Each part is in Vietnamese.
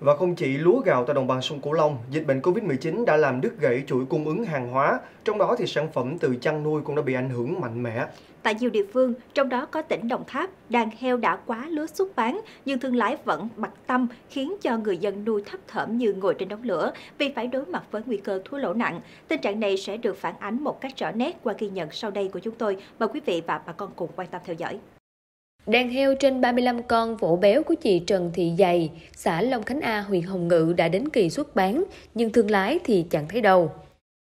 Và không chỉ lúa gạo tại đồng bằng sông Cửu Long, dịch bệnh Covid-19 đã làm đứt gãy chuỗi cung ứng hàng hóa, trong đó thì sản phẩm từ chăn nuôi cũng đã bị ảnh hưởng mạnh mẽ. Tại nhiều địa phương, trong đó có tỉnh Đồng Tháp, đàn heo đã quá lứa xuất bán, nhưng thương lái vẫn bặt tâm khiến cho người dân nuôi thấp thởm như ngồi trên đống lửa vì phải đối mặt với nguy cơ thua lỗ nặng. Tình trạng này sẽ được phản ánh một cách rõ nét qua ghi nhận sau đây của chúng tôi. Mời quý vị và bà con cùng quan tâm theo dõi. Đàn heo trên 35 con vỗ béo của chị Trần Thị Dày, xã Long Khánh A, huyện Hồng Ngự đã đến kỳ xuất bán, nhưng thương lái thì chẳng thấy đâu.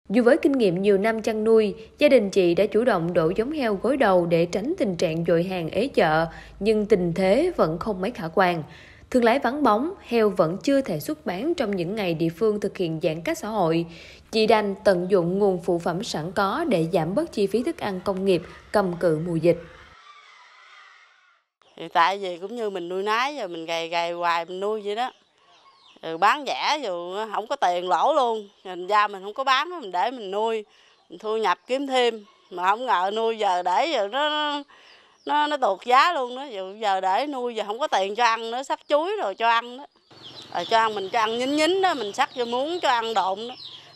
Dù với kinh nghiệm nhiều năm chăn nuôi, gia đình chị đã chủ động đổ giống heo gối đầu để tránh tình trạng dội hàng ế chợ, nhưng tình thế vẫn không mấy khả quan. Thương lái vắng bóng, heo vẫn chưa thể xuất bán trong những ngày địa phương thực hiện giãn cách xã hội. Chị đành tận dụng nguồn phụ phẩm sẵn có để giảm bớt chi phí thức ăn công nghiệp cầm cự mùa dịch thì tại vì cũng như mình nuôi nái rồi mình gầy gầy hoài mình nuôi vậy đó rồi ừ, bán rẻ dù không có tiền lỗ luôn thành ra mình không có bán mình để mình nuôi mình thu nhập kiếm thêm mà không ngờ nuôi giờ để giờ nó nó nó tụt giá luôn đó dù giờ để nuôi giờ không có tiền cho ăn nữa sắp chuối rồi cho ăn đó rồi cho ăn mình cho ăn nhín nhín đó mình sắc cho muốn cho ăn độn đó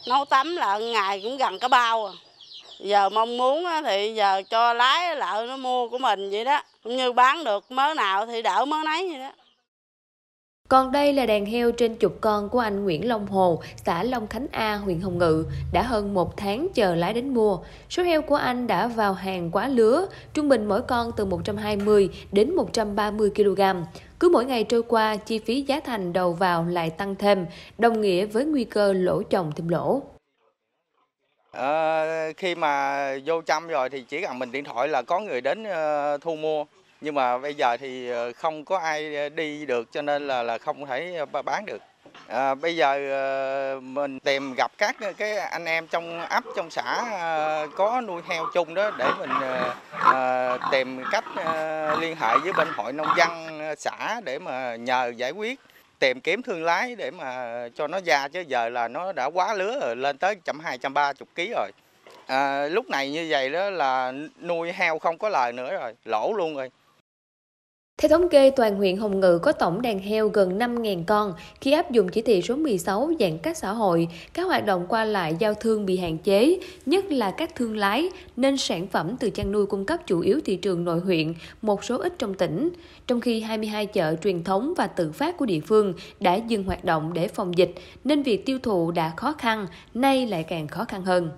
nấu tắm là ngày cũng gần cả bao à giờ mong muốn thì giờ cho lái lợn nó mua của mình vậy đó cũng như bán được mớ nào thì đỡ mớ nấy vậy đó còn đây là đàn heo trên chục con của anh Nguyễn Long Hồ, xã Long Khánh A, huyện Hồng Ngự, đã hơn một tháng chờ lái đến mua. Số heo của anh đã vào hàng quá lứa, trung bình mỗi con từ 120 đến 130 kg. Cứ mỗi ngày trôi qua, chi phí giá thành đầu vào lại tăng thêm, đồng nghĩa với nguy cơ lỗ chồng thêm lỗ. À, khi mà vô chăm rồi thì chỉ cần mình điện thoại là có người đến ờ, thu mua nhưng mà bây giờ thì ờ, không có ai đi được cho nên là là không thể bán được. À, bây giờ mình tìm gặp các cái anh em trong ấp trong xã có nuôi heo chung đó để mình à, tìm cách liên hệ với bên hội nông dân xã để mà nhờ giải quyết tìm kiếm thương lái để mà cho nó ra chứ giờ là nó đã quá lứa rồi lên tới trăm hai trăm ba chục ký rồi à, lúc này như vậy đó là nuôi heo không có lời nữa rồi lỗ luôn rồi theo thống kê, toàn huyện Hồng Ngự có tổng đàn heo gần 5.000 con. Khi áp dụng chỉ thị số 16 giãn cách xã hội, các hoạt động qua lại giao thương bị hạn chế, nhất là các thương lái, nên sản phẩm từ chăn nuôi cung cấp chủ yếu thị trường nội huyện, một số ít trong tỉnh. Trong khi 22 chợ truyền thống và tự phát của địa phương đã dừng hoạt động để phòng dịch, nên việc tiêu thụ đã khó khăn, nay lại càng khó khăn hơn.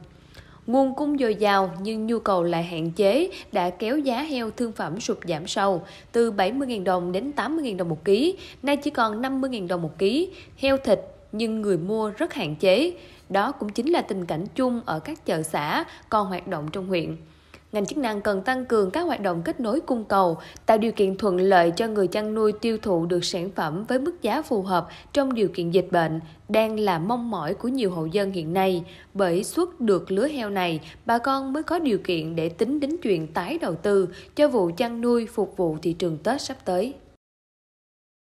Nguồn cung dồi dào nhưng nhu cầu lại hạn chế đã kéo giá heo thương phẩm sụt giảm sâu từ 70.000 đồng đến 80.000 đồng một ký, nay chỉ còn 50.000 đồng một ký. Heo thịt nhưng người mua rất hạn chế. Đó cũng chính là tình cảnh chung ở các chợ xã còn hoạt động trong huyện ngành chức năng cần tăng cường các hoạt động kết nối cung cầu, tạo điều kiện thuận lợi cho người chăn nuôi tiêu thụ được sản phẩm với mức giá phù hợp trong điều kiện dịch bệnh đang là mong mỏi của nhiều hộ dân hiện nay. Bởi xuất được lứa heo này, bà con mới có điều kiện để tính đến chuyện tái đầu tư cho vụ chăn nuôi phục vụ thị trường Tết sắp tới.